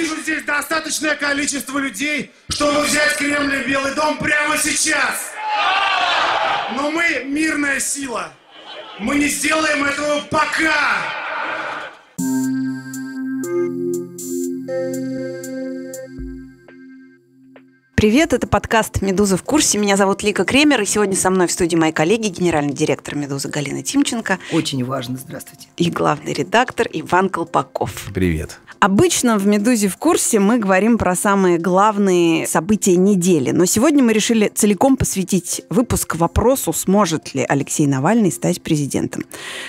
вижу здесь достаточное количество людей, чтобы взять Кремль и Белый дом прямо сейчас. Но мы мирная сила. Мы не сделаем этого пока. привет! Это подкаст «Медуза в курсе». Меня зовут Лика Кремер, и сегодня со мной в студии мои коллеги, генеральный директор «Медузы» Галина Тимченко. Очень важно, здравствуйте. И главный редактор Иван Колпаков. Привет. Обычно в «Медузе в курсе» мы говорим про самые главные события недели, но сегодня мы решили целиком посвятить выпуск вопросу, сможет ли Алексей Навальный стать президентом.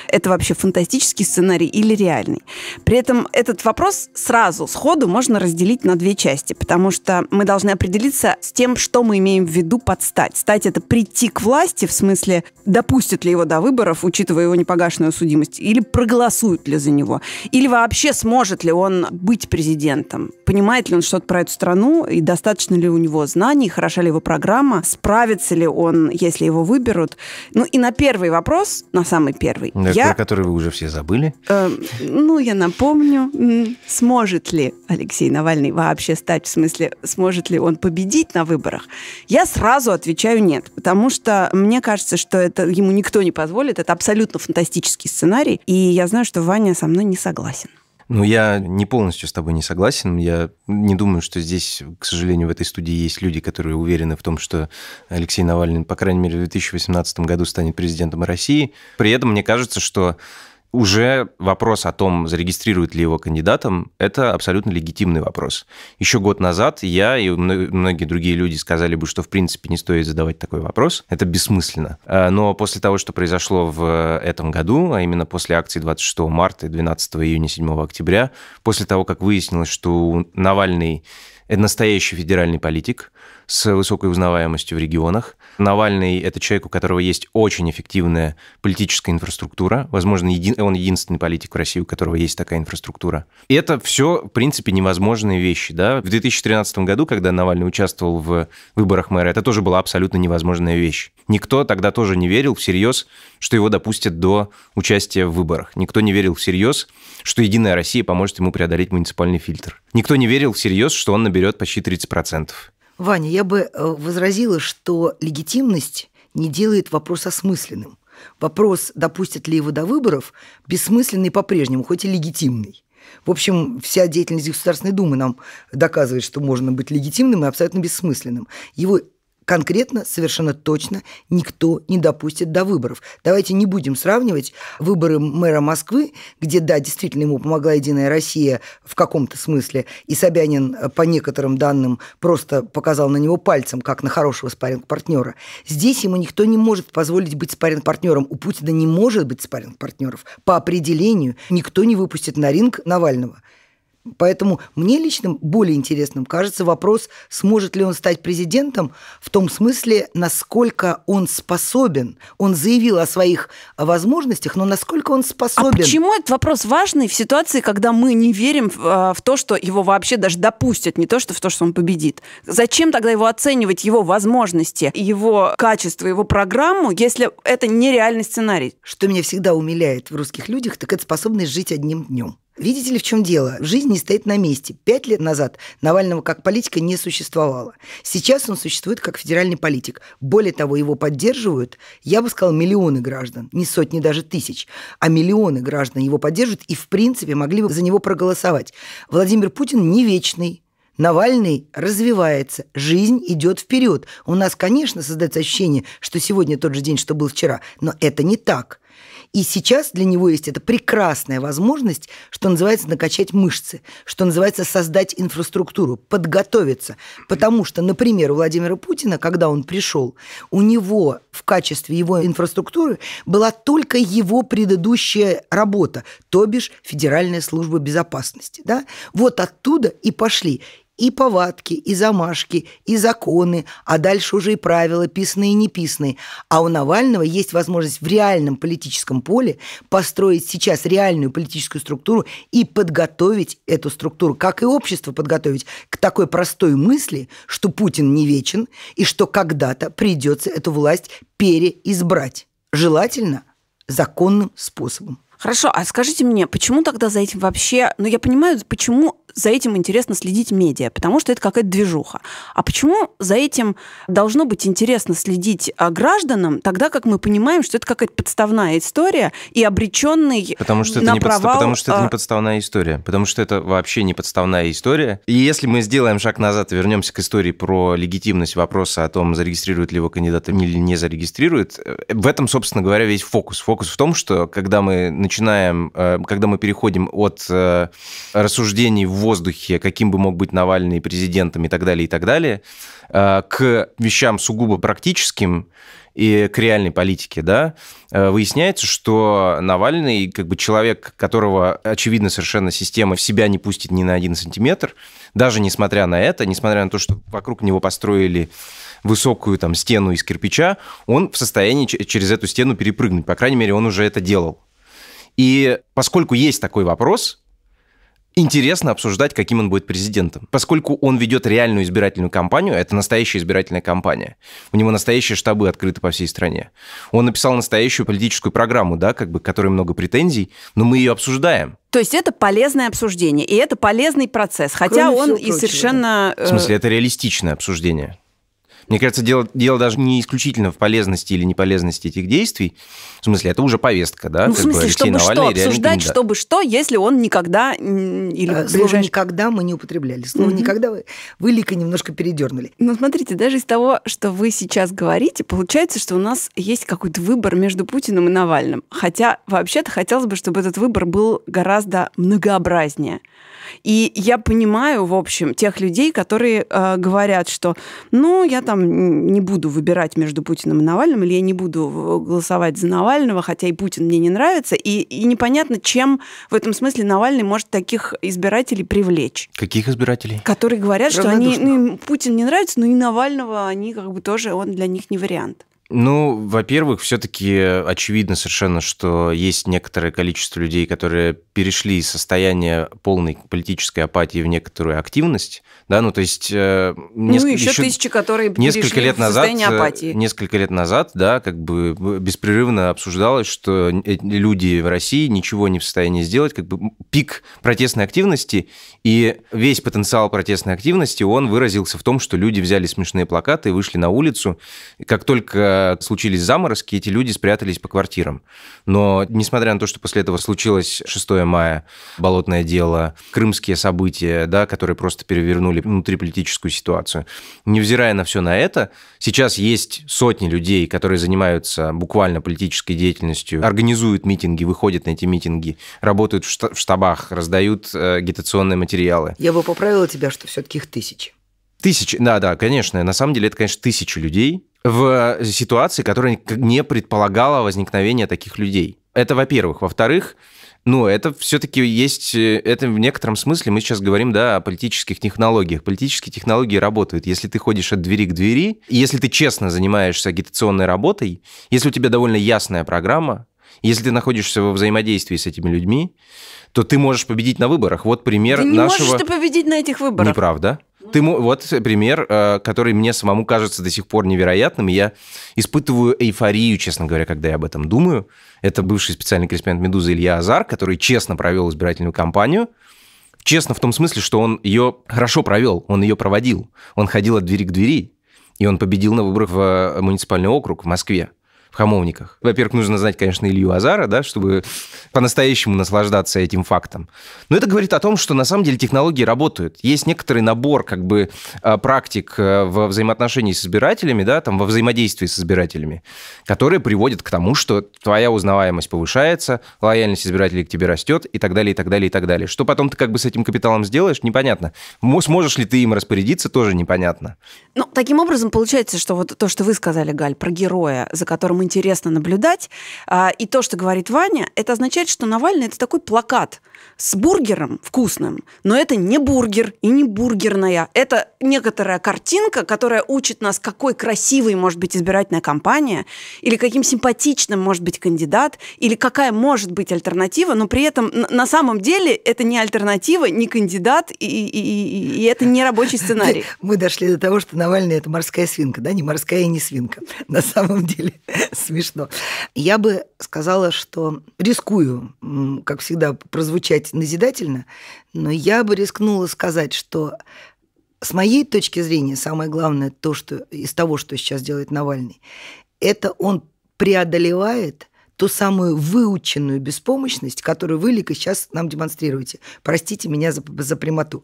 Это вообще фантастический сценарий или реальный? При этом этот вопрос сразу, сходу, можно разделить на две части, потому что мы должны определиться, определиться с тем, что мы имеем в виду под стать. Стать — это прийти к власти, в смысле, допустят ли его до выборов, учитывая его непогашенную судимость, или проголосуют ли за него, или вообще сможет ли он быть президентом, понимает ли он что-то про эту страну, и достаточно ли у него знаний, хороша ли его программа, справится ли он, если его выберут. Ну и на первый вопрос, на самый первый, Но ну, я... Про который вы уже все забыли. Э, ну, я напомню, сможет ли Алексей Навальный вообще стать, в смысле, сможет ли он победить победить на выборах, я сразу отвечаю нет, потому что мне кажется, что это ему никто не позволит, это абсолютно фантастический сценарий, и я знаю, что Ваня со мной не согласен. Ну, я не полностью с тобой не согласен. Я не думаю, что здесь, к сожалению, в этой студии есть люди, которые уверены в том, что Алексей Навальный, по крайней мере, в 2018 году станет президентом России. При этом мне кажется, что уже вопрос о том, зарегистрируют ли его кандидатом, это абсолютно легитимный вопрос. Еще год назад я и многие другие люди сказали бы, что в принципе не стоит задавать такой вопрос, это бессмысленно. А, но после того, что произошло в э, этом году, а именно после акции 26 марта и 12 июня, 7 октября, после того, как выяснилось, что Навальный это настоящий федеральный политик, с высокой узнаваемостью в регионах. Навальный – это человек, у которого есть очень эффективная политическая инфраструктура. Возможно, еди... он единственный политик в России, у которого есть такая инфраструктура. И это все, в принципе, невозможные вещи. Да? В 2013 году, когда Навальный участвовал в выборах мэра, это тоже была абсолютно невозможная вещь. Никто тогда тоже не верил всерьез, что его допустят до участия в выборах. Никто не верил всерьез, что «Единая Россия» поможет ему преодолеть муниципальный фильтр. Никто не верил всерьез, что он наберет почти 30%. Ваня, я бы э, возразила, что легитимность не делает вопрос осмысленным. Вопрос, допустят ли его до выборов, бессмысленный по-прежнему, хоть и легитимный. В общем, вся деятельность Государственной Думы нам доказывает, что можно быть легитимным и абсолютно бессмысленным. Его конкретно, совершенно точно никто не допустит до выборов. Давайте не будем сравнивать выборы мэра Москвы, где, да, действительно ему помогла «Единая Россия» в каком-то смысле, и Собянин, э, по некоторым данным, просто показал на него пальцем, как на хорошего спарринг-партнера. Здесь ему никто не может позволить быть спарринг-партнером. У Путина не может быть спарринг-партнеров. По определению никто не выпустит на ринг Навального. Поэтому мне лично более интересным кажется вопрос, сможет ли он стать президентом в том смысле, насколько он способен. Он заявил о своих возможностях, но насколько он а способен. А почему этот вопрос важный в ситуации, когда мы не верим в, а, в то, что его вообще даже допустят, не то, что в то, что он победит? Зачем тогда его оценивать, его возможности, его качество, его программу, если это нереальный сценарий? Что меня всегда умиляет в русских людях, так это способность жить одним днем. Видите ли, в чем дело? Жизнь не стоит на месте. Пять лет назад Навального как политика не существовало. Сейчас он существует как федеральный политик. Более того, его поддерживают, я бы сказал, миллионы граждан. Не сотни, даже тысяч. А миллионы граждан его поддерживают и, в принципе, могли бы за него проголосовать. Владимир Путин не вечный. Навальный развивается, жизнь идет вперед. У нас, конечно, создается ощущение, что сегодня тот же день, что был вчера, но это не так. И сейчас для него есть эта прекрасная возможность, что называется, накачать мышцы, что называется, создать инфраструктуру, подготовиться. Потому что, например, у Владимира Путина, когда он пришел, у него в качестве его инфраструктуры была только его предыдущая работа, то бишь Федеральная служба безопасности. Да? Вот оттуда и пошли и повадки, и замашки, и законы, а дальше уже и правила, писанные, и неписные. А у Навального есть возможность в реальном политическом поле построить сейчас реальную политическую структуру и подготовить эту структуру, как и общество подготовить к такой простой мысли, что Путин не вечен и что когда-то придется эту власть переизбрать. Желательно законным способом. Хорошо, а скажите мне, почему тогда за этим вообще... Ну, я понимаю, почему за этим интересно следить медиа, потому что это какая-то движуха. А почему за этим должно быть интересно следить а, гражданам, тогда как мы понимаем, что это какая-то подставная история и обреченный потому что это на не провал... Подста... Потому что это а не подставная история. Потому что это вообще не подставная история. И если мы сделаем шаг назад и вернемся к истории про легитимность вопроса о том, зарегистрирует ли его кандидат или не зарегистрирует, э, в этом, собственно говоря, весь фокус. Фокус в том, что когда мы начинаем, э, когда мы переходим от э, рассуждений в воздухе, каким бы мог быть Навальный президентом и так далее, и так далее, э, к вещам сугубо практическим, и к реальной политике, да, выясняется, что Навальный, как бы человек, которого, очевидно, совершенно система в себя не пустит ни на один сантиметр, даже несмотря на это, несмотря на то, что вокруг него построили высокую там стену из кирпича, он в состоянии через эту стену перепрыгнуть. По крайней мере, он уже это делал. И поскольку есть такой вопрос, интересно обсуждать, каким он будет президентом. Поскольку он ведет реальную избирательную кампанию, это настоящая избирательная кампания. У него настоящие штабы открыты по всей стране. Он написал настоящую политическую программу, да, как бы, которой много претензий, но мы ее обсуждаем. То есть это полезное обсуждение, и это полезный процесс, хотя Кроме он и прочего, совершенно... Да. В смысле, э, это реалистичное обсуждение. Мне кажется, дело, дело даже не исключительно в полезности или неполезности этих действий. В смысле, это уже повестка, да? Ну, в смысле, бы, чтобы Навальный что, обсуждать, кандидат. чтобы что, если он никогда... Или а, Слово «никогда» мы не употребляли. Слово mm-hmm. «никогда» вы, вы лика немножко передернули. Ну, смотрите, даже из того, что вы сейчас говорите, получается, что у нас есть какой-то выбор между Путиным и Навальным. Хотя, вообще-то, хотелось бы, чтобы этот выбор был гораздо многообразнее. И я понимаю, в общем, тех людей, которые э, говорят, что, ну, я там не буду выбирать между Путиным и Навальным, или я не буду э, голосовать за Навального, хотя и Путин мне не нравится. И, и непонятно, чем в этом смысле Навальный может таких избирателей привлечь. Каких избирателей? Которые говорят, что они, ну, Путин не нравится, но и Навального они как бы тоже, он для них не вариант. Ну, во-первых, все-таки очевидно совершенно, что есть некоторое количество людей, которые перешли из состояния полной политической апатии в некоторую активность, да, ну то есть э, ну, неск... ну еще, еще тысячи, которые несколько лет в назад, э, апатии. несколько лет назад, да, как бы беспрерывно обсуждалось, что э, люди в России ничего не в состоянии сделать, как бы пик протестной активности и весь потенциал протестной активности он выразился в том, что люди взяли смешные плакаты и вышли на улицу, как только случились заморозки, эти люди спрятались по квартирам. Но несмотря на то, что после этого случилось 6 мая, болотное дело, крымские события, да, которые просто перевернули внутриполитическую ситуацию, невзирая на все на это, сейчас есть сотни людей, которые занимаются буквально политической деятельностью, организуют митинги, выходят на эти митинги, работают в штабах, раздают э, агитационные материалы. Я бы поправила тебя, что все-таки их тысячи. Тысячи, да, да, конечно. На самом деле это, конечно, тысячи людей, в ситуации, которая не предполагала возникновения таких людей. Это, во-первых. Во-вторых, ну, это все-таки есть, э, это в некотором смысле мы сейчас говорим, да, о политических технологиях. Политические технологии работают. Если ты ходишь от двери к двери, если ты честно занимаешься агитационной работой, если у тебя довольно ясная программа, если ты находишься во взаимодействии с этими людьми, то ты можешь победить на выборах. Вот пример ты не нашего... можешь ты победить на этих выборах. Неправда. Ты, вот пример, э, который мне самому кажется до сих пор невероятным. я испытываю эйфорию, честно говоря, когда я об этом думаю. Это бывший специальный корреспондент «Медузы» Илья Азар, который честно провел избирательную кампанию. Честно в том смысле, что он ее хорошо провел, он ее проводил. Он ходил от двери к двери, и он победил на выборах в э, муниципальный округ в Москве в Хамовниках. Во-первых, нужно знать, конечно, Илью Азара, да, чтобы по-настоящему наслаждаться этим фактом. Но это говорит о том, что на самом деле технологии работают. Есть некоторый набор как бы а, практик э, в взаимоотношении с избирателями, да, там во взаимодействии с избирателями, которые приводят к тому, что твоя узнаваемость повышается, лояльность избирателей к тебе растет и так далее, и так далее, и так далее. Что потом ты как бы с этим капиталом сделаешь, непонятно. Сможешь ли ты им распорядиться, тоже непонятно. Ну, таким образом, получается, что вот то, что вы сказали, Галь, про героя, за которым интересно наблюдать. А, и то, что говорит Ваня, это означает, что Навальный это такой плакат с бургером вкусным, но это не бургер и не бургерная. Это некоторая картинка, которая учит нас, какой красивой может быть избирательная кампания, или каким симпатичным может быть кандидат, или какая может быть альтернатива, но при этом на самом деле это не альтернатива, не кандидат, и, и, и, и это не рабочий сценарий. Мы дошли до того, что Навальный – это морская свинка, да, не морская и не свинка. На самом деле смешно. Я бы сказала, что рискую, как всегда, прозвучать сказать назидательно, но я бы рискнула сказать, что с моей точки зрения самое главное то, что из того, что сейчас делает Навальный, это он преодолевает ту самую выученную беспомощность, которую вы, Лика, сейчас нам демонстрируете. Простите меня за, за прямоту.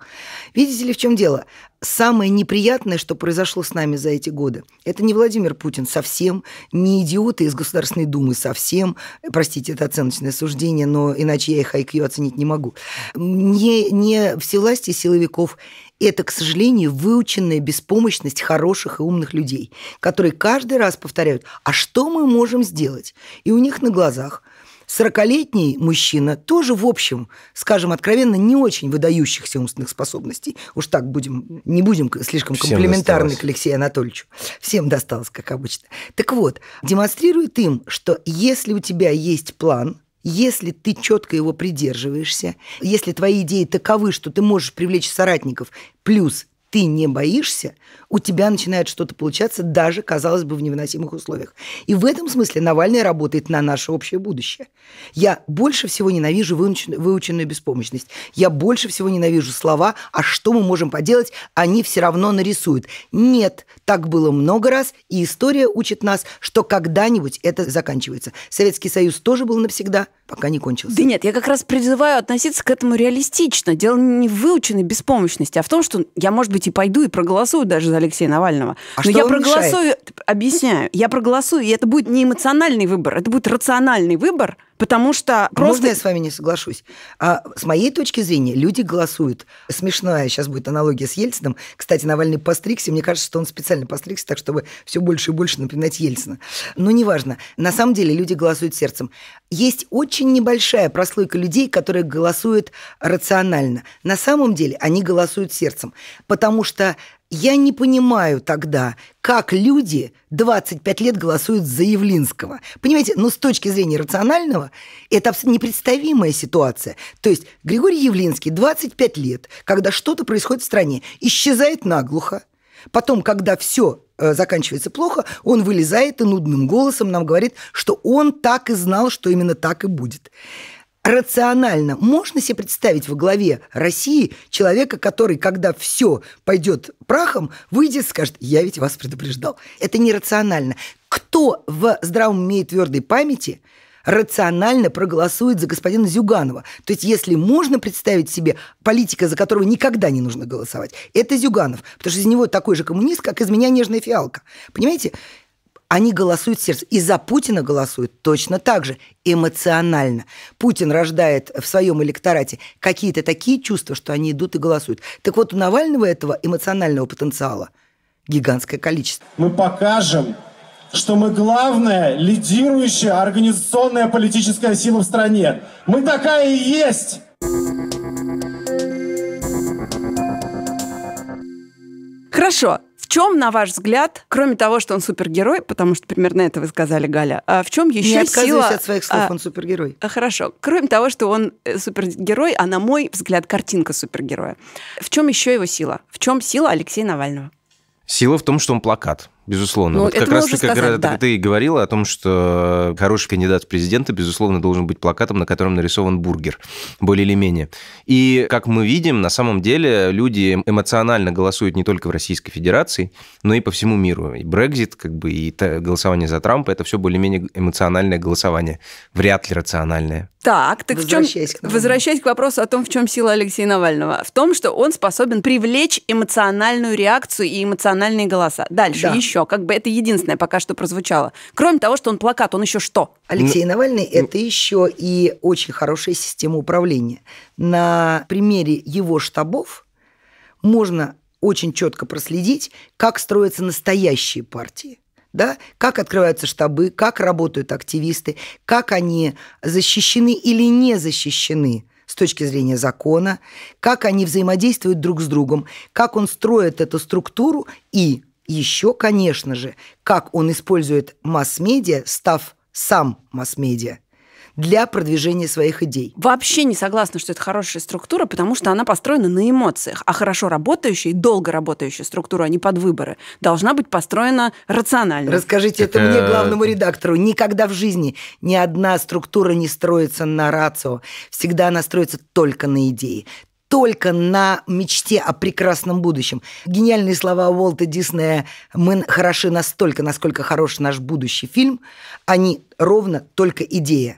Видите ли, в чем дело? Самое неприятное, что произошло с нами за эти годы, это не Владимир Путин совсем, не идиоты из Государственной Думы совсем, простите, это оценочное суждение, но иначе я их IQ оценить не могу, не, не все власти силовиков, и это, к сожалению, выученная беспомощность хороших и умных людей, которые каждый раз повторяют, а что мы можем сделать? И у них на глазах 40-летний мужчина тоже, в общем, скажем откровенно, не очень выдающихся умственных способностей. Уж так будем, не будем слишком Всем комплиментарны досталось. к Алексею Анатольевичу. Всем досталось, как обычно. Так вот, демонстрирует им, что если у тебя есть план – если ты четко его придерживаешься, если твои идеи таковы, что ты можешь привлечь соратников, плюс ты не боишься, у тебя начинает что-то получаться даже, казалось бы, в невыносимых условиях. И в этом смысле Навальный работает на наше общее будущее. Я больше всего ненавижу выученную беспомощность. Я больше всего ненавижу слова «а что мы можем поделать?» Они все равно нарисуют. Нет, так было много раз, и история учит нас, что когда-нибудь это заканчивается. Советский Союз тоже был навсегда, пока не кончился. Да нет, я как раз призываю относиться к этому реалистично. Дело не в выученной беспомощности, а в том, что я, может быть, и пойду и проголосую даже Алексея Навального. А Но я проголосую, мешает? объясняю, я проголосую, и это будет не эмоциональный выбор, это будет рациональный выбор, потому что просто... Можно я с вами не соглашусь? А с моей точки зрения, люди голосуют. Смешная сейчас будет аналогия с Ельцином. Кстати, Навальный постригся. Мне кажется, что он специально постригся так, чтобы все больше и больше напоминать Ельцина. Но неважно. На самом деле люди голосуют сердцем. Есть очень небольшая прослойка людей, которые голосуют рационально. На самом деле они голосуют сердцем, потому что я не понимаю тогда, как люди 25 лет голосуют за Явлинского. Понимаете, но ну, с точки зрения рационального, это непредставимая ситуация. То есть Григорий Явлинский 25 лет, когда что-то происходит в стране, исчезает наглухо, Потом, когда все э, заканчивается плохо, он вылезает и нудным голосом нам говорит, что он так и знал, что именно так и будет рационально можно себе представить во главе России человека, который, когда все пойдет прахом, выйдет и скажет, я ведь вас предупреждал. Это нерационально. Кто в здравом уме и твердой памяти рационально проголосует за господина Зюганова. То есть, если можно представить себе политика, за которого никогда не нужно голосовать, это Зюганов, потому что из него такой же коммунист, как из меня нежная фиалка. Понимаете? Они голосуют сердцем. И за Путина голосуют точно так же, эмоционально. Путин рождает в своем электорате какие-то такие чувства, что они идут и голосуют. Так вот, у Навального этого эмоционального потенциала гигантское количество. Мы покажем, что мы главная лидирующая организационная политическая сила в стране. Мы такая и есть! Хорошо, в чем, на ваш взгляд, кроме того, что он супергерой, потому что примерно это вы сказали, Галя, а в чем еще Не сила... от своих слов, а, он супергерой. А, хорошо. Кроме того, что он э, супергерой, а на мой взгляд, картинка супергероя. В чем еще его сила? В чем сила Алексея Навального? Сила в том, что он плакат. Безусловно. Ну, вот как раз сказать, как, да. ты говорила о том, что хороший кандидат в президенты, безусловно, должен быть плакатом, на котором нарисован бургер, более или менее. И, как мы видим, на самом деле люди эм, эмоционально голосуют не только в Российской Федерации, но и по всему миру. И Брекзит, как бы, и голосование за Трампа, это все более-менее эмоциональное голосование, вряд ли рациональное. Так, так возвращаясь в чем, к возвращаясь к вопросу о том, в чем сила Алексея Навального. В том, что он способен привлечь эмоциональную реакцию и эмоциональные голоса. Дальше да. еще, как бы это единственное пока что прозвучало. Кроме того, что он плакат, он еще что? Алексей Н... Ну, Навальный – ну это еще и очень хорошая система управления. На примере его штабов можно очень четко проследить, как строятся настоящие партии да, как открываются штабы, как работают активисты, как они защищены или не защищены с точки зрения закона, как они взаимодействуют друг с другом, как он строит эту структуру и еще, конечно же, как он использует масс-медиа, став сам масс-медиа для продвижения своих идей. Вообще не согласна, что это хорошая структура, потому что она построена на эмоциях. А хорошо работающая и долго работающая структура, а не под выборы, должна быть построена рационально. Расскажите это, мне, главному редактору. Никогда в жизни ни одна структура не строится на рацио. Всегда она строится только на идеи, только на мечте о прекрасном будущем. Гениальные слова Уолта Диснея «Мы хороши настолько, насколько хорош наш будущий фильм», они ровно только идея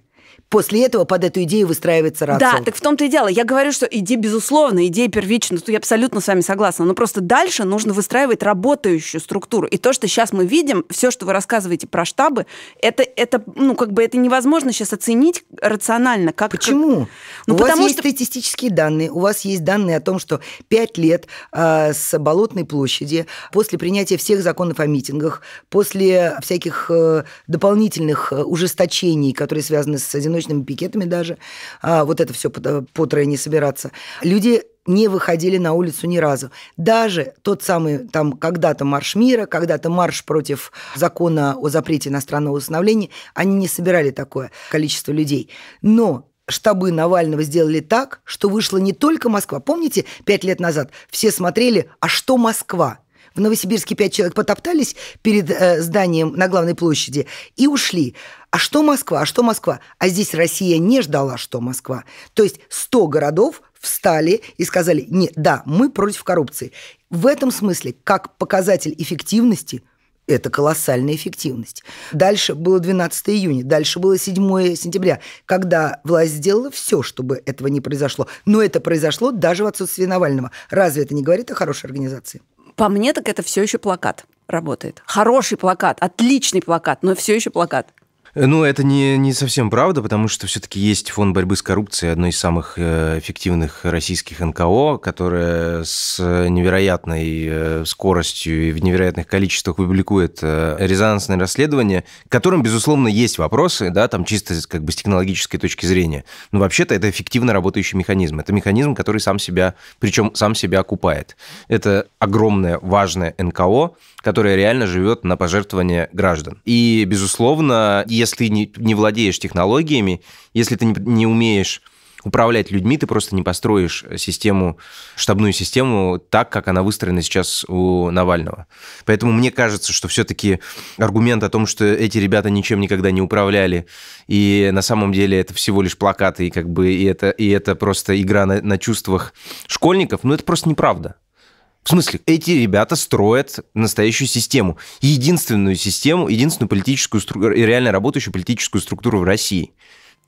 после этого под эту идею выстраивается рация. Да, так в том-то и дело. Я говорю, что идея, безусловно, идея первична. Тут я абсолютно с вами согласна. Но просто дальше нужно выстраивать работающую структуру. И то, что сейчас мы видим, все, что вы рассказываете про штабы, это, это ну, как бы это невозможно сейчас оценить рационально. Как, Почему? Как... Ну, у потому вас что... есть статистические данные, у вас есть данные о том, что пять лет э, с Болотной площади, после принятия всех законов о митингах, после всяких э, дополнительных э, ужесточений, которые связаны с одиночеством, одиночными пикетами даже, а вот это все по э, трое не собираться. Люди не выходили на улицу ни разу. Даже тот самый там когда-то марш мира, когда-то марш против закона о запрете иностранного усыновления, они не собирали такое количество людей. Но штабы Навального сделали так, что вышла не только Москва. Помните, пять лет назад все смотрели, а что Москва? В Новосибирске пять человек потоптались перед э, зданием на главной площади и ушли. А что Москва? А что Москва? А здесь Россия не ждала, что Москва. То есть 100 городов встали и сказали, нет, да, мы против коррупции. В этом смысле, как показатель эффективности, это колоссальная эффективность. Дальше было 12 июня, дальше было 7 сентября, когда власть сделала все, чтобы этого не произошло. Но это произошло даже в отсутствии Навального. Разве это не говорит о хорошей организации? По мне так это все еще плакат работает. Хороший плакат, отличный плакат, но все еще плакат. Ну, это не, не совсем правда, потому что все-таки есть фонд борьбы с коррупцией, одно из самых э, эффективных российских НКО, которое с невероятной э, скоростью и в невероятных количествах публикует э, резонансные расследования, к которым, безусловно, есть вопросы, да, там чисто как бы с технологической точки зрения. Но вообще-то это эффективно работающий механизм. Это механизм, который сам себя, причем сам себя окупает. Это огромное важное НКО, которая реально живет на пожертвования граждан. И, безусловно, если ты не, не владеешь технологиями, если ты не, не умеешь управлять людьми, ты просто не построишь систему, штабную систему так, как она выстроена сейчас у Навального. Поэтому мне кажется, что все-таки аргумент о том, что эти ребята ничем никогда не управляли, и на самом деле это всего лишь плакаты, и как бы и это, и это просто игра на, на чувствах школьников, ну это просто неправда. В смысле, эти ребята строят настоящую систему. Единственную систему, единственную политическую, реально работающую политическую структуру в России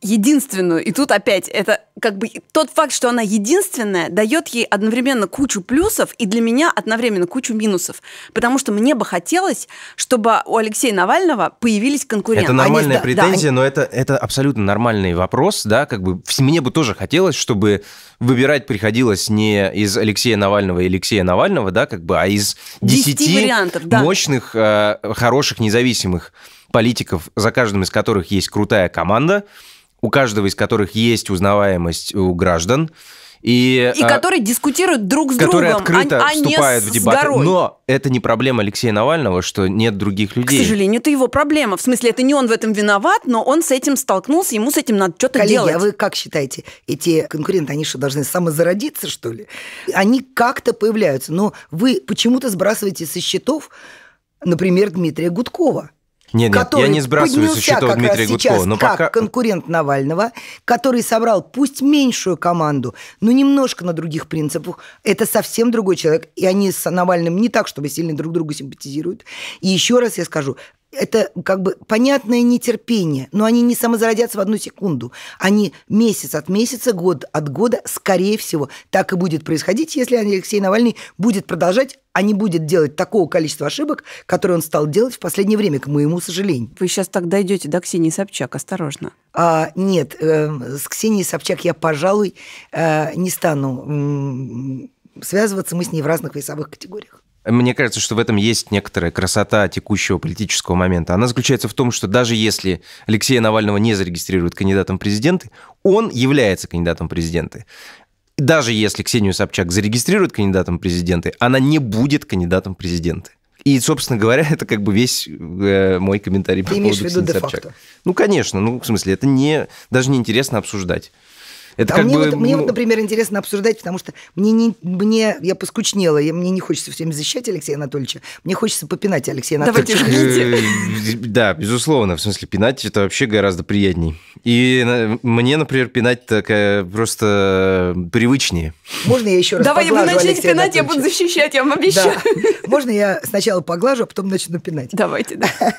единственную. И тут опять это как бы тот факт, что она единственная, дает ей одновременно кучу плюсов и для меня одновременно кучу минусов. Потому что мне бы хотелось, чтобы у Алексея Навального появились конкуренты. Это нормальная они, претензия, да, но это, это абсолютно нормальный вопрос, да, как бы мне бы тоже хотелось, чтобы выбирать приходилось не из Алексея Навального и Алексея Навального, да, как бы, а из 10, 10 вариантов, да. мощных, э, хороших, независимых политиков, за каждым из которых есть крутая команда, у каждого из которых есть узнаваемость у граждан. И, и а, которые дискутируют друг с которые другом, открыто а, а вступают не в дебаты. горой. Но это не проблема Алексея Навального, что нет других людей. К сожалению, это его проблема. В смысле, это не он в этом виноват, но он с этим столкнулся, ему с этим надо что-то Коллеги, делать. а вы как считаете, эти конкуренты, они что, должны самозародиться, что ли? Они как-то появляются, но вы почему-то сбрасываете со счетов, например, Дмитрия Гудкова нет, который нет, я не сбрасываю со счетов Дмитрия Гудкова. но ну, как пока... конкурент Навального, который собрал пусть меньшую команду, но немножко на других принципах. Это совсем другой человек. И они с Навальным не так, чтобы сильно друг друга симпатизируют. И еще раз я скажу, это как бы понятное нетерпение, но они не самозародятся в одну секунду. Они месяц от месяца, год от года, скорее всего, так и будет происходить, если Алексей Навальный будет продолжать а не будет делать такого количества ошибок, которые он стал делать в последнее время, к моему сожалению. Вы сейчас так дойдете до Ксении Собчак, осторожно. А, нет, э, с Ксенией Собчак я, пожалуй, э, не стану э, связываться, мы с ней в разных весовых категориях. Мне кажется, что в этом есть некоторая красота текущего политического момента. Она заключается в том, что даже если Алексея Навального не зарегистрируют кандидатом в президенты, он является кандидатом в президенты. Даже если Ксению Собчак зарегистрируют кандидатом в президенты, она не будет кандидатом в президенты. И, собственно говоря, это как бы весь э, мой комментарий Ты по Ты поводу имеешь в виду де-факто? Ну, конечно. Ну, в смысле, это не, даже не интересно обсуждать. Это а как мне, бы, вот, ну... мне вот, ну, например, интересно обсуждать, потому что мне, не, мне я поскучнела, и мне не хочется всем защищать Алексея Анатольевича, мне хочется попинать Алексея Анатольевича. Давайте э, Да, безусловно, в смысле, пинать это вообще гораздо приятней. И мне, например, пинать такая просто привычнее. Можно я еще раз Давай, я буду начните пинать, я буду защищать, я вам обещаю. Можно я сначала поглажу, а потом начну пинать? Давайте, да.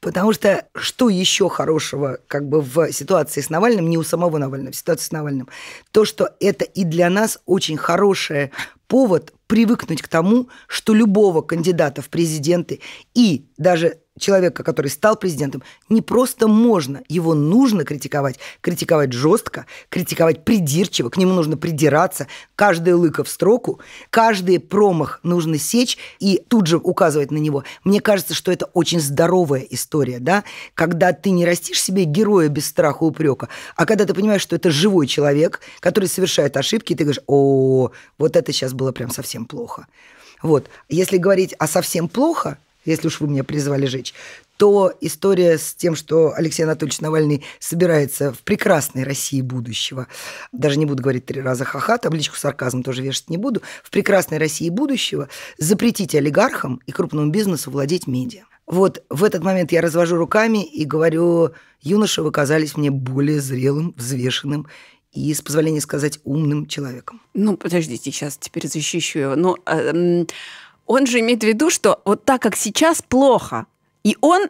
Потому что что еще хорошего как бы в ситуации с Навальным, не у самого Навального, в ситуации с Навальным, нормальным. То, что это и для нас очень хороший повод привыкнуть к тому, что любого кандидата в президенты и даже человека, который стал президентом, не просто можно, его нужно критиковать. Критиковать жестко, критиковать придирчиво, к нему нужно придираться. Каждая лыка в строку, каждый промах нужно сечь и тут же указывать на него. Мне кажется, что это очень здоровая история, да, когда ты не растишь себе героя без страха и упрека, а когда ты понимаешь, что это живой человек, который совершает ошибки, и ты говоришь, о, вот это сейчас было прям совсем плохо. Вот. Если говорить о совсем плохо, если уж вы меня призвали жечь, то история с тем, что Алексей Анатольевич Навальный собирается в прекрасной России будущего, даже не буду говорить три раза ха-ха, табличку сарказм тоже вешать не буду, в прекрасной России будущего запретить олигархам и крупному бизнесу владеть медиа. Вот в этот момент я развожу руками и говорю, юноши вы казались мне более зрелым, взвешенным и, с позволения сказать, умным человеком. Ну, подождите, сейчас теперь защищу его. Но... Э, он же имеет в виду, что вот так как сейчас плохо, и он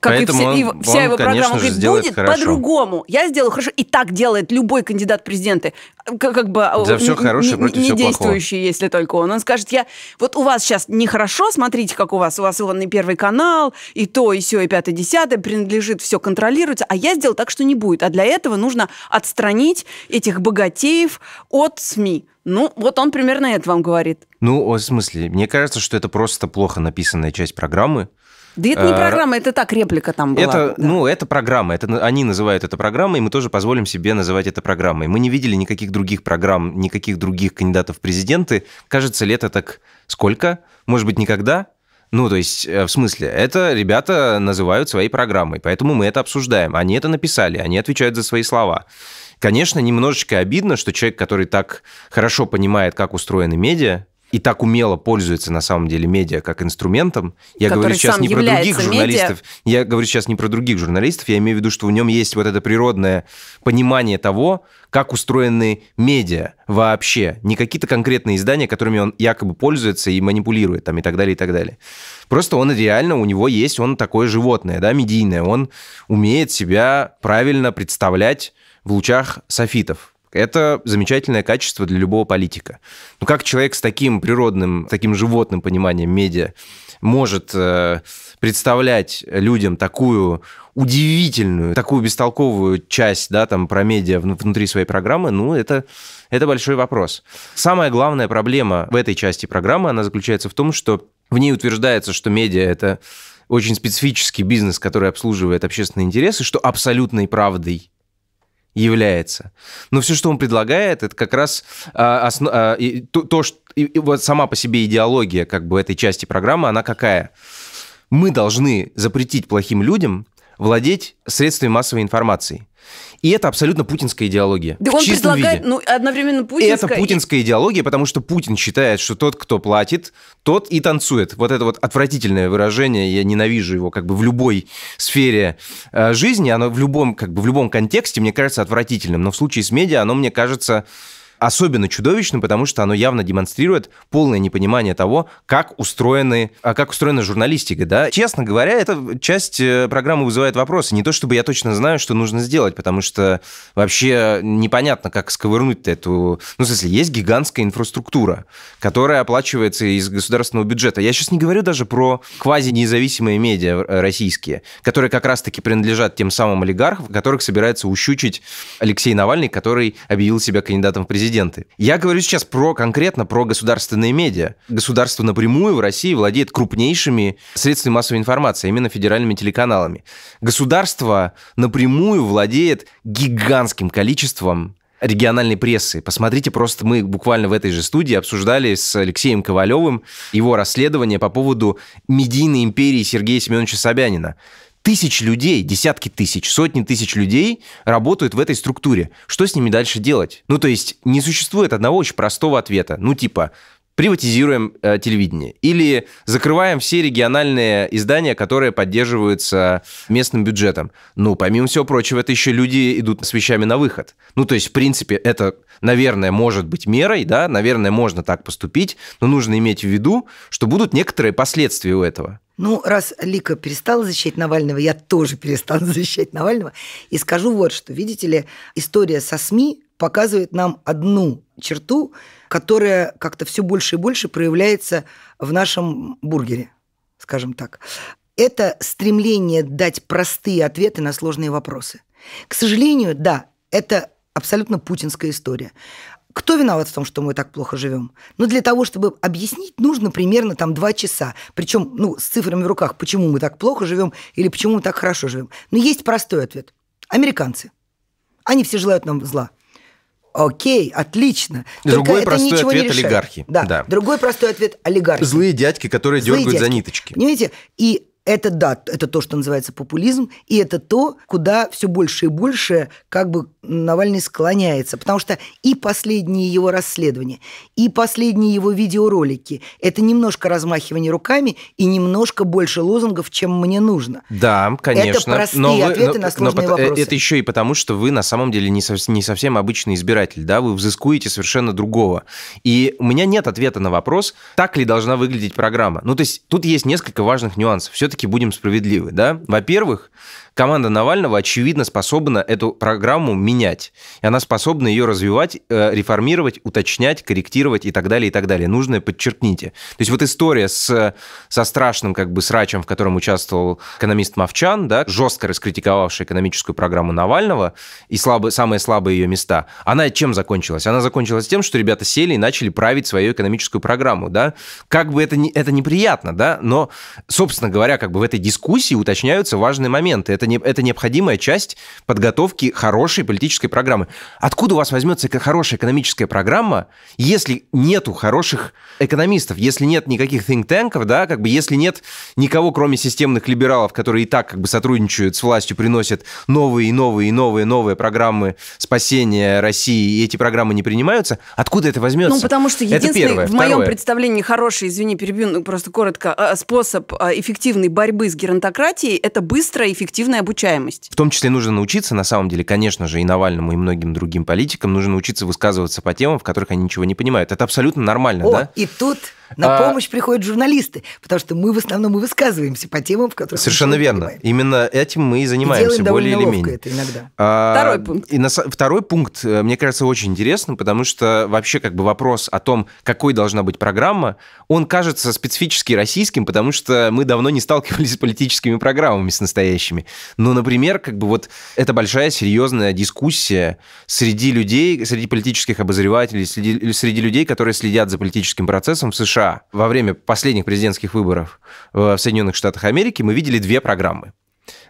как Поэтому и вся, он, и вся он, его программа, конечно же, будет по-другому. Я сделаю хорошо. И так делает любой кандидат в президенты. Как, как бы За а, все хорошее против не действующий, плохого. если только он. Он скажет, я вот у вас сейчас нехорошо, смотрите, как у вас. У вас вон и Первый канал, и то, и все, и пятое, десятое, принадлежит, все контролируется. А я сделал так, что не будет. А для этого нужно отстранить этих богатеев от СМИ. Ну, вот он примерно это вам говорит. Ну, в смысле, мне кажется, что это просто плохо написанная часть программы, да это не э, программа, это так реплика там была. Это, да. Ну, это программа, это, они называют это программой, и мы тоже позволим себе называть это программой. Мы не видели никаких других программ, никаких других кандидатов в президенты. Кажется, лето так сколько? Может быть, никогда? Ну, то есть, э, в смысле, это ребята называют своей программой, поэтому мы это обсуждаем. Они это написали, они отвечают за свои слова. Конечно, немножечко обидно, что человек, который так хорошо понимает, как устроены медиа, и так умело пользуется на самом деле медиа как инструментом. Я говорю сейчас не про других журналистов. Я говорю сейчас не про других журналистов. Я имею в виду, что в нем есть вот это природное понимание того, как устроены медиа вообще. Не какие-то конкретные издания, которыми он якобы пользуется и манипулирует там и так далее, и так далее. Просто он реально, у него есть, он такое животное, да, медийное. Он умеет себя правильно представлять в лучах софитов это замечательное качество для любого политика. Но ну, как человек с таким природным, таким животным пониманием медиа может э, представлять людям такую удивительную, такую бестолковую часть, да, там, про медиа внутри своей программы, ну, это, это большой вопрос. Самая главная проблема в этой части программы, она заключается в том, что в ней утверждается, что медиа – это очень специфический бизнес, который обслуживает общественные интересы, что абсолютной правдой является. Но все, что он предлагает, это как раз а, осно, а, и, то, то, что и, и вот сама по себе идеология как бы этой части программы, она какая? Мы должны запретить плохим людям владеть средствами массовой информации. И это абсолютно путинская идеология. Да он предлагает, виде. ну, одновременно путинская. Это путинская и... идеология, потому что Путин считает, что тот, кто платит, тот и танцует. Вот это вот отвратительное выражение, я ненавижу его как бы в любой сфере э, жизни, оно в любом, как бы в любом контексте, мне кажется, отвратительным. Но в случае с медиа оно, мне кажется, особенно чудовищным, потому что оно явно демонстрирует полное непонимание того, как, устроены, а как устроена журналистика. Да? Честно говоря, эта часть э, программы вызывает вопросы. Не то чтобы я точно знаю, что нужно сделать, потому что вообще непонятно, как сковырнуть эту... Ну, в смысле, есть гигантская инфраструктура, которая оплачивается из государственного бюджета. Я сейчас не говорю даже про квази-независимые медиа э, российские, которые как раз-таки принадлежат тем самым олигархам, которых собирается ущучить Алексей Навальный, который объявил себя кандидатом в президенты президенты. Я говорю сейчас про конкретно про государственные медиа. Государство напрямую в России владеет крупнейшими средствами массовой информации, а именно федеральными телеканалами. Государство напрямую владеет гигантским количеством региональной прессы. Посмотрите, просто мы буквально в этой же студии обсуждали с Алексеем Ковалевым его расследование по поводу медийной империи Сергея Семеновича Собянина тысяч людей, десятки тысяч, сотни тысяч людей работают в этой структуре. Что с ними дальше делать? Ну, то есть не существует одного очень простого ответа. Ну, типа, приватизируем э, телевидение. Или закрываем все региональные издания, которые поддерживаются местным бюджетом. Ну, помимо всего прочего, это еще люди идут с вещами на выход. Ну, то есть, в принципе, это, наверное, может быть мерой, да, наверное, можно так поступить, но нужно иметь в виду, что будут некоторые последствия у этого. Ну, раз Лика перестала защищать Навального, я тоже перестану защищать Навального. И скажу вот что. Видите ли, история со СМИ показывает нам одну черту, которая как-то все больше и больше проявляется в нашем бургере, скажем так. Это стремление дать простые ответы на сложные вопросы. К сожалению, да, это абсолютно путинская история. Кто виноват в том, что мы так плохо живем? Ну, для того, чтобы объяснить, нужно примерно там два часа. Причем, ну, с цифрами в руках, почему мы так плохо живем или почему мы так хорошо живем. Но есть простой ответ. Американцы. Они все желают нам зла. Окей, отлично. Только Другой простой ответ не олигархи. Да. да. Другой простой ответ олигархи. Злые дядьки, которые Злые дергают дядьки. за ниточки. Понимаете, и это да, это то, что называется популизм, и это то, куда все больше и больше как бы Навальный склоняется, потому что и последние его расследования, и последние его видеоролики – это немножко размахивание руками и немножко больше лозунгов, чем мне нужно. Да, конечно. Это простые но вы, ответы но, на сложные но, э, вопросы. Это еще и потому, что вы на самом деле не, совсем, не совсем обычный избиратель, да, вы взыскуете совершенно другого. И у меня нет ответа на вопрос, так ли должна выглядеть программа. Ну, то есть тут есть несколько важных нюансов. Все-таки все-таки будем справедливы, да? Во-первых, команда Навального, очевидно, способна эту программу менять. И она способна ее развивать, э, реформировать, уточнять, корректировать и так далее, и так далее. Нужное подчеркните. То есть вот история с, со страшным как бы срачем, в котором участвовал экономист Мовчан, да, жестко раскритиковавший экономическую программу Навального и слабо, самые слабые ее места, она чем закончилась? Она закончилась тем, что ребята сели и начали править свою экономическую программу, да? Как бы это, не, это неприятно, да? Но, собственно говоря, как бы в этой дискуссии уточняются важные моменты. Это, не, это необходимая часть подготовки хорошей политической программы. Откуда у вас возьмется хорошая экономическая программа, если нету хороших экономистов, если нет никаких think tanков, да, как бы если нет никого, кроме системных либералов, которые и так как бы сотрудничают с властью, приносят новые и новые и новые, новые программы спасения России, и эти программы не принимаются, откуда это возьмется? Ну, потому что единственный это первое. в моем Второе. представлении хороший, извини, перебью, ну, просто коротко, а, способ а, эффективный борьбы с геронтократией – это быстрая и эффективная обучаемость. В том числе нужно научиться, на самом деле, конечно же, и Навальному, и многим другим политикам нужно научиться высказываться по темам, в которых они ничего не понимают. Это абсолютно нормально, О, да? и тут на а... помощь приходят журналисты, потому что мы в основном и высказываемся по темам, в которых Совершенно верно. Понимаем. Именно этим мы и занимаемся, и более или менее. это иногда. А... Второй пункт. И на... Второй пункт, э, мне кажется, очень интересным, потому что вообще как бы вопрос о том, какой должна быть программа, он кажется специфически российским, потому что мы давно не сталкивались с политическими программами с настоящими. Но, ну, например, как бы вот это большая серьезная дискуссия среди людей, среди политических обозревателей, среди, среди людей, которые следят за политическим процессом в США, США во время последних президентских выборов в Соединенных Штатах Америки мы видели две программы.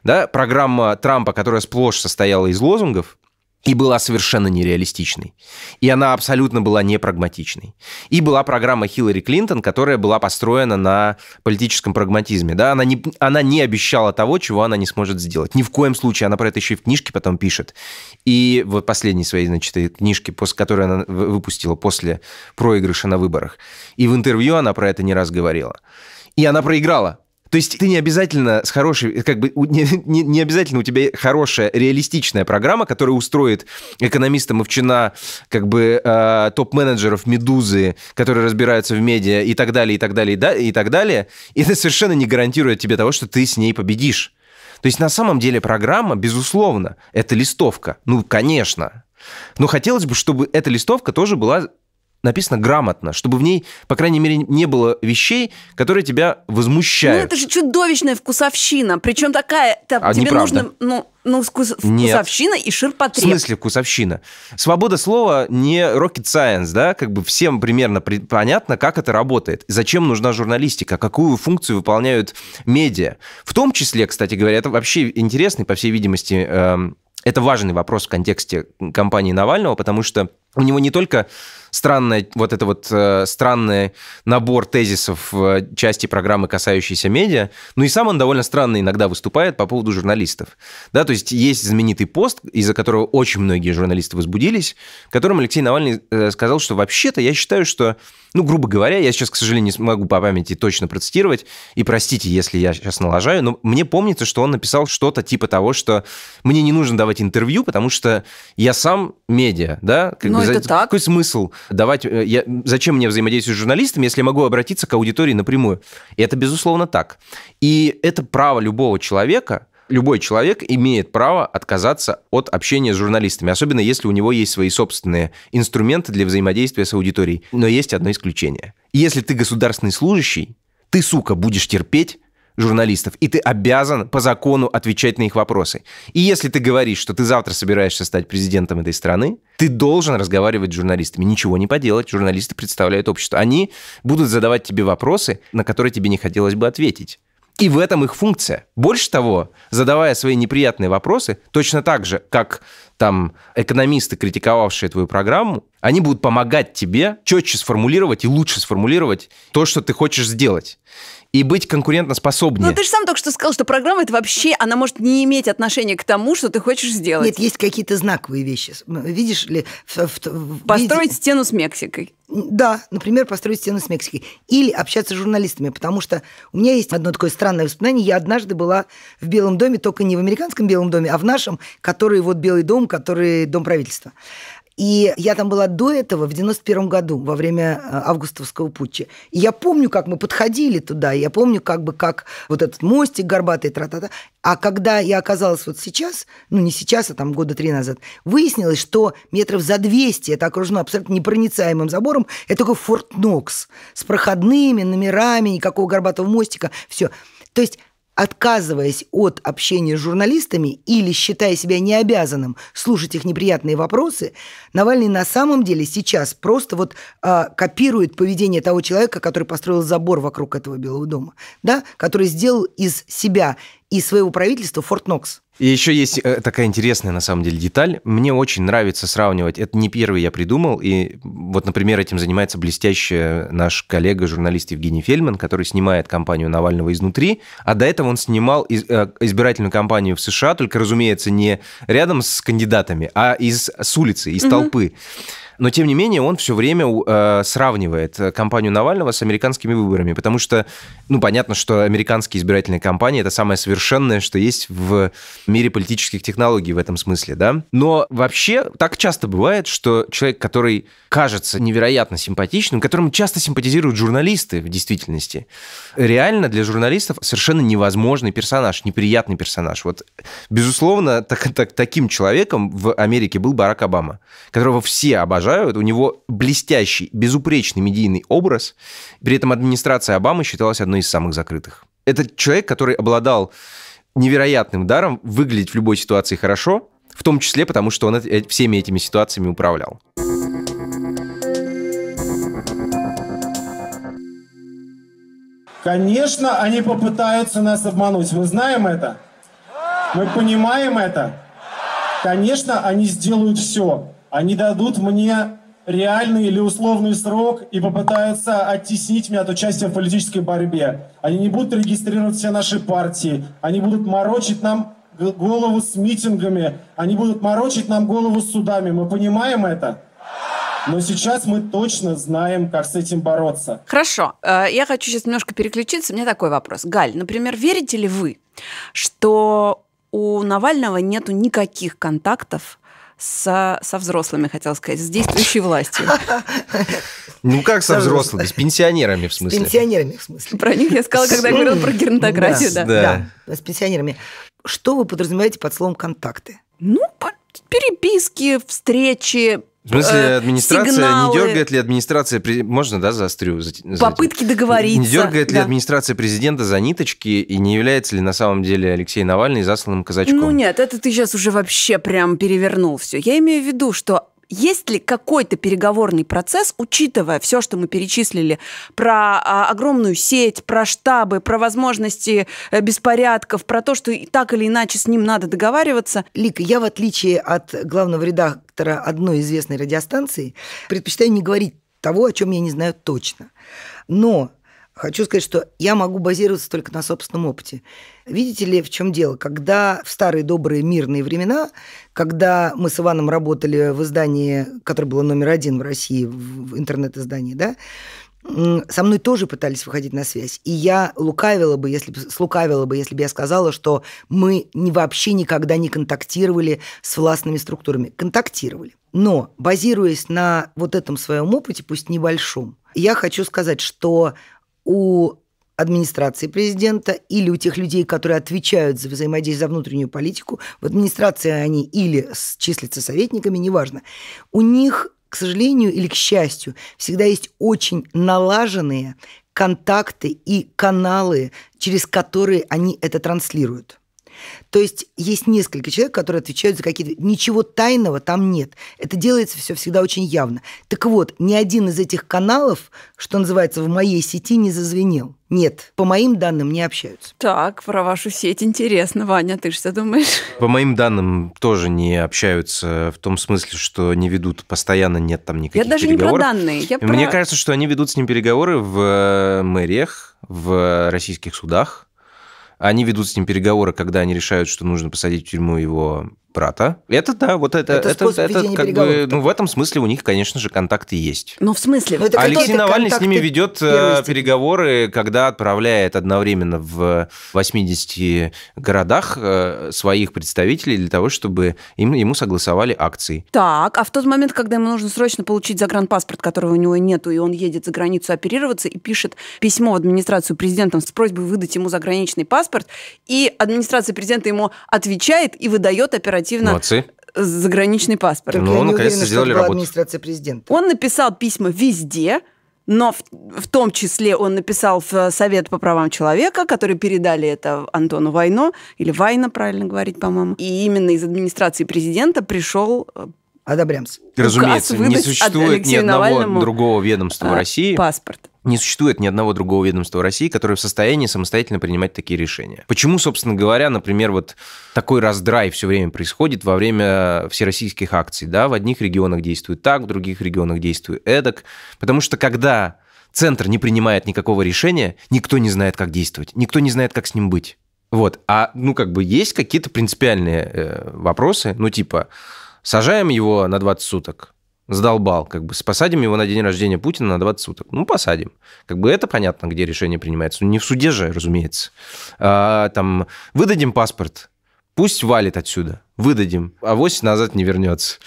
Да, программа Трампа, которая сплошь состояла из лозунгов, и была совершенно нереалистичной. И она абсолютно была непрагматичной. И была программа Хиллари Клинтон, которая была построена на политическом прагматизме. Да, она, не, она не обещала того, чего она не сможет сделать. Ни в коем случае. Она про это еще и в книжке потом пишет. И вот последней своей, значит, э, книжке, после которой она выпустила после проигрыша на выборах. И в интервью она про это не раз говорила. И она проиграла. То есть ты не обязательно с хорошей, как бы не, не, не обязательно у тебя хорошая реалистичная программа, которая устроит экономиста Мовчина, как бы э, топ-менеджеров Медузы, которые разбираются в медиа и так далее, и так далее, и, да, и так далее. И это совершенно не гарантирует тебе того, что ты с ней победишь. То есть на самом деле программа, безусловно, это листовка. Ну, конечно. Но хотелось бы, чтобы эта листовка тоже была написана грамотно, чтобы в ней, по крайней мере, не было вещей, которые тебя возмущают. Ну, это же чудовищная вкусовщина. Причем такая, та, а тебе неправда. нужно... Ну, ну, вкус, Нет. вкусовщина и ширпотреб. В смысле вкусовщина? Свобода слова не rocket science, да? Как бы всем примерно при... понятно, как это работает. Зачем нужна журналистика? Какую функцию выполняют медиа? В том числе, кстати говоря, это вообще интересный, по всей видимости, э, это важный вопрос в контексте кампании Навального, потому что у него не только странная, вот это вот э, странный набор тезисов в части программы, касающейся медиа, ну и сам он довольно странно иногда выступает по поводу журналистов. Да, то есть есть знаменитый пост, из-за которого очень многие журналисты возбудились, в котором Алексей Навальный э, сказал, что вообще-то я считаю, что, ну, грубо говоря, я сейчас, к сожалению, не могу по памяти точно процитировать, и простите, если я сейчас налажаю, но мне помнится, что он написал что-то типа того, что мне не нужно давать интервью, потому что я сам медиа, да, как ну, это так. Какой смысл давать... Э, я... Зачем мне взаимодействовать с журналистами, если я могу обратиться к аудитории напрямую? И это, безусловно, так. И это право любого человека любой человек имеет право отказаться от общения с журналистами, особенно если у него есть свои собственные инструменты для взаимодействия с аудиторией. Но есть одно исключение. Если ты государственный служащий, ты, сука, будешь терпеть журналистов, и ты обязан по закону отвечать на их вопросы. И если ты говоришь, что ты завтра собираешься стать президентом этой страны, ты должен разговаривать с журналистами. Ничего не поделать, журналисты представляют общество. Они будут задавать тебе вопросы, на которые тебе не хотелось бы ответить. И в этом их функция. Больше того, задавая свои неприятные вопросы, точно так же, как там экономисты, критиковавшие твою программу, они будут помогать тебе четче сформулировать и лучше сформулировать то, что ты хочешь сделать и быть конкурентоспособнее. Ну, ты же сам только что сказал, что программа это вообще, она может не иметь отношения к тому, что ты хочешь сделать. Нет, есть какие-то знаковые вещи. Видишь ли... В, в, Построить виде... стену с Мексикой. Да, например, построить стену с Мексикой. Или общаться с журналистами, потому что у меня есть одно такое странное воспоминание. Я однажды была в Белом доме, только не в американском Белом доме, а в нашем, который вот Белый дом, который дом правительства. И я там была до этого, в 91 году, во время э, августовского путча. И я помню, как мы подходили туда, я помню, как бы, как вот этот мостик горбатый, тра-та-та. А когда я оказалась вот сейчас, ну, не сейчас, а там года три назад, выяснилось, что метров за 200 это окружено абсолютно непроницаемым забором, это такой Форт Нокс с проходными номерами, никакого горбатого мостика, все. То есть отказываясь от общения с журналистами или считая себя необязанным слушать их неприятные вопросы, Навальный на самом деле сейчас просто вот э, копирует поведение того человека, который построил забор вокруг этого Белого дома, да, который сделал из себя и своего правительства Форт Нокс. И еще есть э, такая интересная, на самом деле, деталь. Мне очень нравится сравнивать. Это не первый я придумал. И вот, например, этим занимается блестящий наш коллега, журналист Евгений Фельман, который снимает кампанию Навального изнутри. А до этого он снимал э, избирательную кампанию в США, только, разумеется, не рядом с кандидатами, а из, с улицы, из угу. толпы. Но, тем не менее, он все время э, сравнивает э, кампанию Навального с американскими выборами, потому что, ну, понятно, что американские избирательные кампании — это самое совершенное, что есть в мире политических технологий в этом смысле, да. Но вообще так часто бывает, что человек, который кажется невероятно симпатичным, которому часто симпатизируют журналисты в действительности, реально для журналистов совершенно невозможный персонаж, неприятный персонаж. Вот, безусловно, так, так, таким человеком в Америке был Барак Обама, которого все обожают обожаю. У него блестящий, безупречный медийный образ. При этом администрация Обамы считалась одной из самых закрытых. Это человек, который обладал невероятным даром выглядеть в любой ситуации хорошо, в том числе потому, что он э, всеми этими ситуациями управлял. Конечно, они попытаются нас обмануть. Мы знаем это. Мы понимаем это. Конечно, они сделают все, они дадут мне реальный или условный срок и попытаются оттеснить меня от участия в политической борьбе. Они не будут регистрировать все наши партии. Они будут морочить нам голову с митингами. Они будут морочить нам голову с судами. Мы понимаем это? Но сейчас мы точно знаем, как с этим бороться. Хорошо. Э, я хочу сейчас немножко переключиться. У меня такой вопрос. Галь, например, верите ли вы, что у Навального нету никаких контактов со, со взрослыми, хотел сказать, с действующей властью. Ну как со взрослыми? С пенсионерами, в смысле? С пенсионерами, в смысле. Про них я сказала, когда говорил про геронтократию, да. Да, с пенсионерами. Что вы подразумеваете под словом «контакты»? Ну, переписки, встречи, в смысле, э, администрация сигналы. не дергает ли администрация можно, да, заострю? За, за Попытки договориться. Не дергает да. ли администрация президента за ниточки и не является ли на самом деле Алексей Навальный засланным казачком? Ну нет, это ты сейчас уже вообще прям перевернул все. Я имею в виду, что есть ли какой-то переговорный процесс, учитывая все, что мы перечислили, про а, огромную сеть, про штабы, про возможности э, беспорядков, про то, что так или иначе с ним надо договариваться? Лика, я в отличие от главного редактора одной известной радиостанции предпочитаю не говорить того, о чем я не знаю точно. Но Хочу сказать, что я могу базироваться только на собственном опыте. Видите ли, в чем дело? Когда в старые добрые мирные времена, когда мы с Иваном работали в издании, которое было номер один в России, в интернет-издании, да, со мной тоже пытались выходить на связь. И я лукавила бы, если бы, слукавила бы, если бы я сказала, что мы не, вообще никогда не контактировали с властными структурами. Контактировали. Но, базируясь на вот этом своем опыте, пусть небольшом, я хочу сказать, что у администрации президента или у тех людей, которые отвечают за взаимодействие за внутреннюю политику, в администрации а они или числятся советниками, неважно, у них, к сожалению или к счастью, всегда есть очень налаженные контакты и каналы, через которые они это транслируют. То есть есть несколько человек, которые отвечают за какие-то... Ничего тайного там нет. Это делается все всегда очень явно. Так вот, ни один из этих каналов, что называется, в моей сети не зазвенел. Нет, по моим данным не общаются. Так, про вашу сеть интересно, Ваня, ты что думаешь? По моим данным тоже не общаются в том смысле, что не ведут постоянно, нет там никаких переговоров. Я даже переговоров. не про данные. Я Мне про... кажется, что они ведут с ним переговоры в э, мэриях, в российских судах, они ведут с ним переговоры, когда они решают, что нужно посадить в тюрьму его Брата. Это да, вот это, это, это, это, это как бы, ну, в этом смысле у них, конечно же, контакты есть. Но ну, в смысле? Ну, а Алексей Навальный с ними ведет э, переговоры, когда отправляет одновременно в 80 городах э, своих представителей для того, чтобы им, ему согласовали акции. Так, а в тот момент, когда ему нужно срочно получить загранпаспорт, которого у него нету, и он едет за границу оперироваться и пишет письмо в администрацию президента с просьбой выдать ему заграничный паспорт, и администрация президента ему отвечает и выдает оперативно оперативно Молодцы заграничный паспорт. Ну, я наконец-то уверена, сделали работу. администрация президента. Он написал письма везде, но в, в том числе он написал в э, Совет по правам человека, который передали это Антону Войно, или Вайна, правильно говорить, по-моему. И именно из администрации президента пришел э, Одобрямс. Разумеется, не существует ни одного другого ведомства а, России. Паспорт. Не существует ни одного другого ведомства России, которое в состоянии самостоятельно принимать такие решения. Почему, собственно говоря, например, вот такой раздрай все время происходит во время всероссийских акций, да, в одних регионах действует так, в других регионах действует эдак, потому что когда центр не принимает никакого решения, никто не знает, как действовать, никто не знает, как с ним быть. Вот, а, ну, как бы есть какие-то принципиальные э, вопросы, ну, типа, сажаем его на 20 суток, Сдолбал, как бы, посадим его на день рождения Путина на 20 суток. Ну, посадим. Как бы это понятно, где решение принимается. Ну, не в суде же, разумеется. А, там, выдадим паспорт, пусть валит отсюда, выдадим, а вось назад не вернется.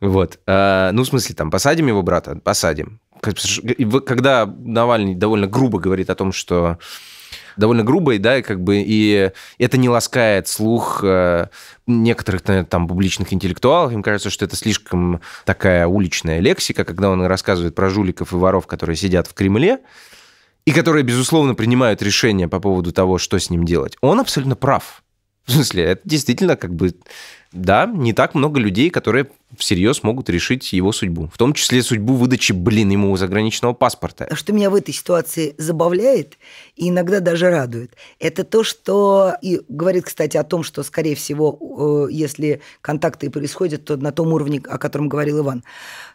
Вот. А, ну, в смысле, там, посадим его брата, посадим. Когда Навальный довольно грубо говорит о том, что довольно грубой, да, как бы, и это не ласкает слух э, некоторых там публичных интеллектуалов, им кажется, что это слишком такая уличная лексика, когда он рассказывает про жуликов и воров, которые сидят в Кремле, и которые, безусловно, принимают решения по поводу того, что с ним делать. Он абсолютно прав. В смысле, это действительно как бы да, не так много людей, которые всерьез могут решить его судьбу. В том числе судьбу выдачи, блин, ему заграничного паспорта. А что меня в этой ситуации забавляет и иногда даже радует, это то, что... И говорит, кстати, о том, что, скорее всего, э, если контакты и происходят, то на том уровне, о котором говорил Иван,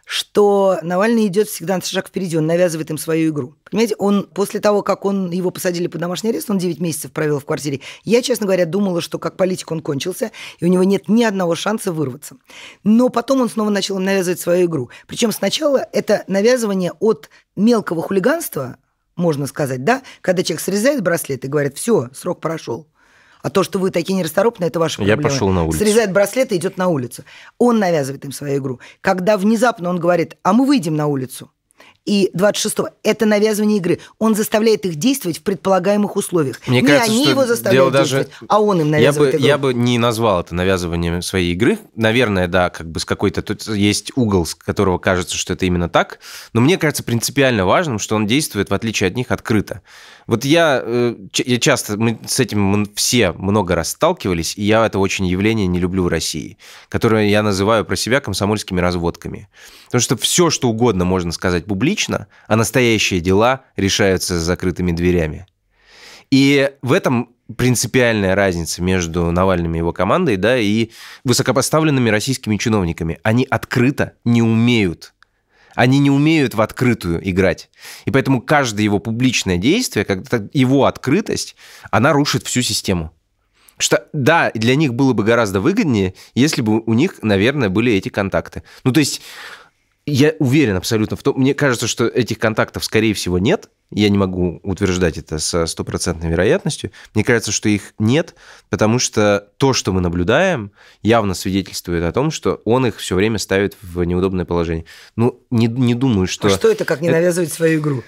что Навальный идет всегда на шаг впереди, он навязывает им свою игру. Понимаете, он после того, как он его посадили под домашний арест, он 9 месяцев провел в квартире. Я, честно говоря, думала, что как политик он кончился, и у него нет ни ни одного шанса вырваться. Но потом он снова начал навязывать свою игру. Причем сначала это навязывание от мелкого хулиганства, можно сказать, да, когда человек срезает браслет и говорит, все, срок прошел. А то, что вы такие нерасторопные, это ваша проблема. Я пошел на улицу. Срезает браслет и идет на улицу. Он навязывает им свою игру. Когда внезапно он говорит, а мы выйдем на улицу, и 26 -го. Это навязывание игры. Он заставляет их действовать в предполагаемых условиях. Мне не кажется, они его заставляют действовать, даже... а он им навязывает я бы, игру. Я бы не назвал это навязыванием своей игры. Наверное, да, как бы с какой-то... Тут есть угол, с которого кажется, что это именно так. Но мне кажется принципиально важным, что он действует, в отличие от них, открыто. Вот я, э, я часто... Мы с этим все много раз сталкивались, и я это очень явление не люблю в России, которое я называю про себя комсомольскими разводками. Потому что все, что угодно можно сказать публично, публично, а настоящие дела решаются с закрытыми дверями. И в этом принципиальная разница между Навальным и его командой, да, и высокопоставленными российскими чиновниками. Они открыто не умеют. Они не умеют в открытую играть. И поэтому каждое его публичное действие, его открытость, она рушит всю систему. Что, да, для них было бы гораздо выгоднее, если бы у них, наверное, были эти контакты. Ну, то есть я уверен абсолютно в том, мне кажется, что этих контактов, скорее всего, нет. Я не могу утверждать это со стопроцентной вероятностью. Мне кажется, что их нет, потому что то, что мы наблюдаем, явно свидетельствует о том, что он их все время ставит в неудобное положение. Ну, не, не думаю, что... А что это, как не э, навязывать это... свою игру?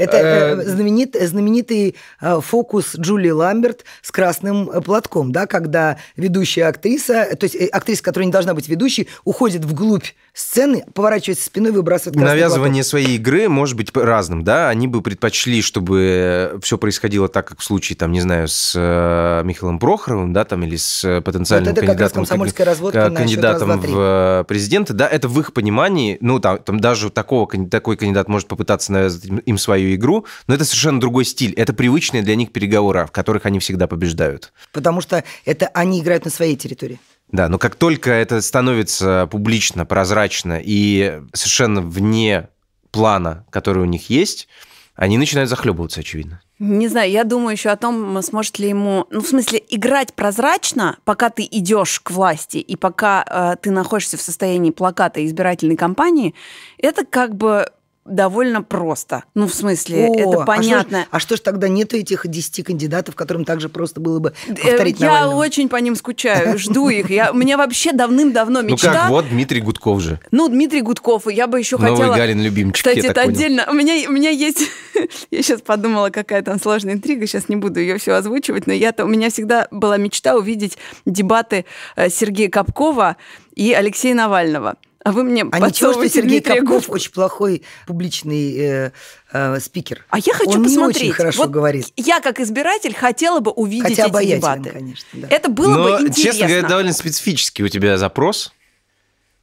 Это э, эм. знаменит, знаменитый э, фокус Джули Ламберт с красным э, платком, да, когда ведущая актриса, э, то есть э, актриса, которая не должна быть ведущей, уходит вглубь сцены, поворачивается спиной, выбрасывает красный Навязывание платок. своей игры может быть разным, да, они бы предпочли, чтобы все происходило так, как в случае, там, не знаю, с э, Михаилом Прохоровым, да, там, или с потенциальным вот кандидатом, кандидатом, кандидатом в президенты, да, это в их понимании, ну, там, там даже такого, такой кандидат может попытаться навязать им свою игру, но это совершенно другой стиль. Это привычные для них переговоры, в которых они всегда побеждают. Потому что это они играют на своей территории. Да, но как только это становится публично, прозрачно и совершенно вне плана, который у них есть, они начинают захлебываться, очевидно. Не знаю, я думаю еще о том, сможет ли ему, ну, в смысле, играть прозрачно, пока ты идешь к власти и пока э, ты находишься в состоянии плаката избирательной кампании, это как бы довольно просто. Ну, в смысле, О, это понятно. А что, ж, а что ж тогда нету этих 10 кандидатов, которым также просто было бы э, повторить Я Навального? очень по ним скучаю, жду их. Я, у меня вообще давным-давно мечта... Ну как, вот Дмитрий Гудков же. Ну, Дмитрий Гудков, и я бы еще Новый хотела... Галин любимчик, Кстати, это понял. отдельно... У меня, у меня есть... я сейчас подумала, какая там сложная интрига, сейчас не буду ее все озвучивать, но я-то... у меня всегда была мечта увидеть дебаты э, Сергея Капкова и Алексея Навального. А вы мне А ничего, что Сергей Капков очень плохой публичный э, э, спикер. А я хочу Он посмотреть. Он очень хорошо вот говорит. Я как избиратель хотела бы увидеть Хотя эти дебаты. конечно. Да. Это было Но, бы интересно. честно говоря, довольно специфический у тебя запрос.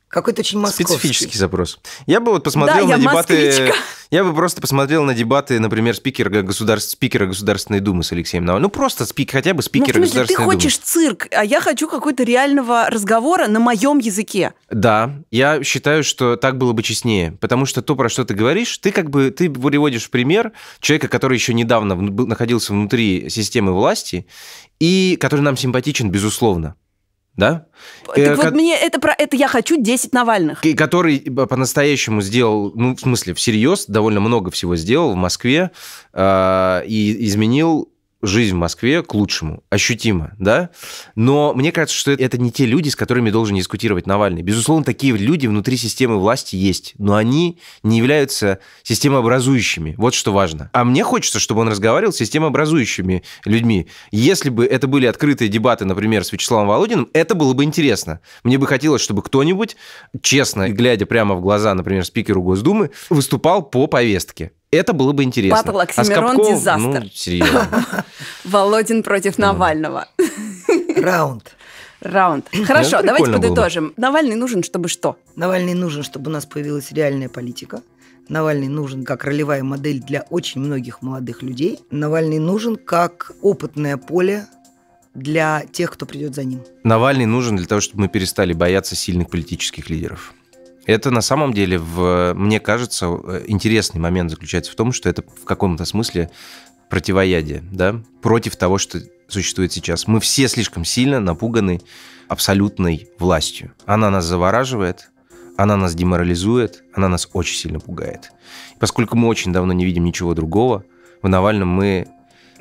Какой-то очень московский. Специфический запрос. Я бы вот посмотрел да, на дебаты... Москвичка. Я бы просто посмотрел на дебаты, например, спикера, государств, спикера Государственной Думы с Алексеем Навальным. Ну, просто спик, хотя бы спикера ну, в смысле, Государственной Думы. ты хочешь Думы. цирк, а я хочу какой-то реального разговора на моем языке. Да, я считаю, что так было бы честнее. Потому что то, про что ты говоришь, ты как бы, ты приводишь в пример человека, который еще недавно находился внутри системы власти и который нам симпатичен, безусловно да? Так э, вот ко... мне это про это я хочу 10 Навальных. Который э, по-настоящему сделал, ну, в смысле, всерьез, довольно много всего сделал в Москве э, и изменил жизнь в Москве к лучшему, ощутимо, да? Но мне кажется, что это не те люди, с которыми должен дискутировать Навальный. Безусловно, такие люди внутри системы власти есть, но они не являются системообразующими. Вот что важно. А мне хочется, чтобы он разговаривал с системообразующими людьми. Если бы это были открытые дебаты, например, с Вячеславом Володиным, это было бы интересно. Мне бы хотелось, чтобы кто-нибудь, честно, глядя прямо в глаза, например, спикеру Госдумы, выступал по повестке. Это было бы интересно. Батл Оксимирон а Скобков, ну, дизастер. Ну, серьезно. Володин против ну. Навального. Раунд. Раунд. Хорошо, давайте подытожим. Навальный нужен, чтобы что? Навальный нужен, чтобы у нас появилась реальная политика. Навальный нужен как ролевая модель для очень многих молодых людей. Навальный нужен как опытное поле для тех, кто придет за ним. Навальный нужен для того, чтобы мы перестали бояться сильных политических лидеров. Это на самом деле, в, мне кажется, э, интересный момент заключается в том, что это в каком-то смысле противоядие, да, против того, что существует сейчас. Мы все слишком сильно напуганы абсолютной властью. Она нас завораживает, она нас деморализует, она нас очень сильно пугает. поскольку мы очень давно не видим ничего другого, в Навальном мы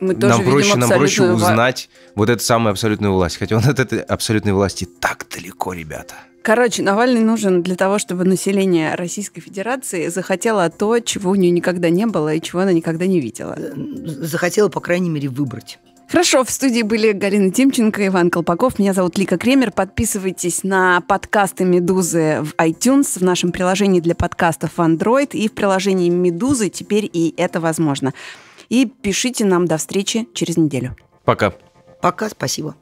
мы нам тоже проще, нам проще узнать вла... вот эту самую абсолютную власть. Хотя он от этой абсолютной власти так далеко, ребята. Короче, Навальный нужен для того, чтобы население Российской Федерации захотело то, чего у нее никогда не было и чего она никогда не видела. Э, захотела, по крайней мере, выбрать. Хорошо, в студии были Галина Тимченко, Иван Колпаков. Меня зовут Лика Кремер. Подписывайтесь на подкасты «Медузы» в iTunes, в нашем приложении для подкастов в Android и в приложении «Медузы» теперь и это возможно. И пишите нам до встречи через неделю. Пока. Пока, Спасибо.